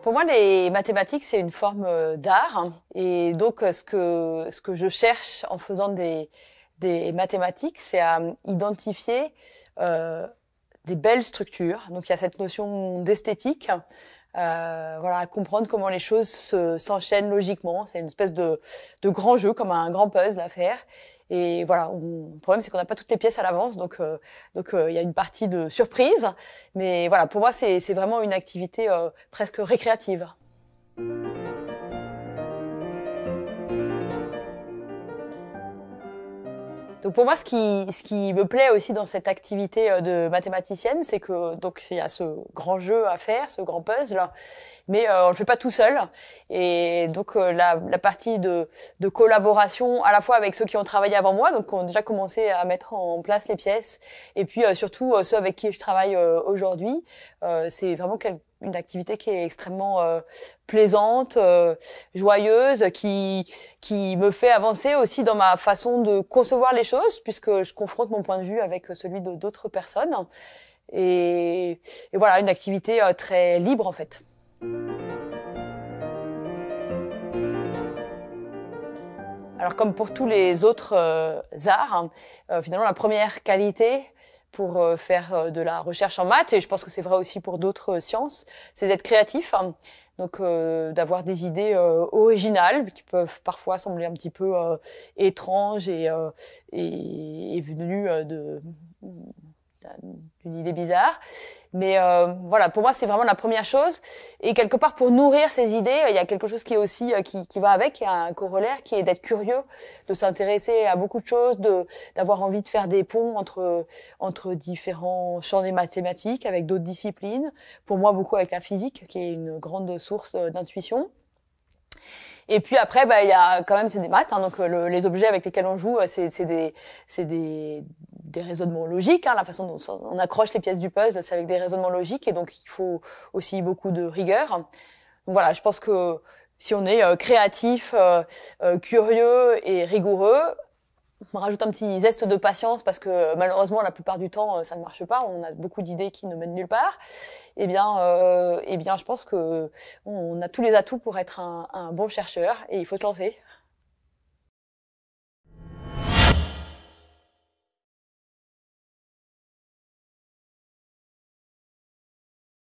Pour moi, les mathématiques, c'est une forme euh, d'art. Hein. Et donc, euh, ce que, ce que je cherche en faisant des, des mathématiques, c'est à euh, identifier euh, des belles structures. Donc, il y a cette notion d'esthétique euh, voilà, à comprendre comment les choses s'enchaînent logiquement. C'est une espèce de, de, grand jeu, comme un grand puzzle à faire. Et voilà, le problème c'est qu'on n'a pas toutes les pièces à l'avance, donc euh, donc euh, il y a une partie de surprise. Mais voilà, pour moi c'est vraiment une activité presque récréative. Donc pour moi, ce qui, ce qui me plaît aussi dans cette activité euh, de mathématicienne, c'est que donc il y a ce grand jeu à faire, ce grand puzzle, mais euh, on le fait pas tout seul. Et donc euh, la, la, partie de, de, collaboration à la fois avec ceux qui ont travaillé avant moi, donc qui ont déjà commencé à mettre en place les pièces, et puis euh, surtout ceux avec qui je travaille aujourd'hui, c'est vraiment quelque une activité qui est extrêmement euh, plaisante, euh, joyeuse, qui qui me fait avancer aussi dans ma façon de concevoir les choses, puisque je confronte mon point de vue avec celui d'autres personnes. et, voilà, une activité euh, très libre en fait. Alors comme pour tous les autres euh, arts, hein, euh, finalement la première qualité pour euh, faire de la recherche en maths, et je pense que c'est vrai aussi pour d'autres sciences, c'est d'être créatif. Hein. Donc d'avoir des idées originales qui peuvent parfois sembler un petit peu étranges et, et, et venues de, euh, une idée bizarre. Mais euh, voilà, pour moi, c'est vraiment la première chose. Et quelque part, pour nourrir ces idées, euh, il y a quelque chose qui est aussi qui, va avec, y a un corollaire, qui est d'être curieux, de s'intéresser à beaucoup de choses, de d'avoir envie de faire des ponts entre entre différents champs des mathématiques, avec d'autres disciplines. Pour moi, beaucoup avec la physique, qui est une grande source d'intuition. Et puis après, bah, il y a quand même c'est des maths, hein, donc les objets avec lesquels on joue, c'est des c'est des des raisonnements logiques. Hein, la façon dont on accroche les pièces du puzzle, c'est avec des raisonnements logiques et donc il faut aussi beaucoup de rigueur. voilà, je pense que si on est euh, créatif, euh, euh, curieux et rigoureux, on rajoute un petit zeste de patience parce que malheureusement la plupart du temps ça ne marche pas. On a beaucoup d'idées qui ne mènent nulle part. Eh bien, eh bien, je pense que on a tous les atouts pour être un bon chercheur et il faut se lancer.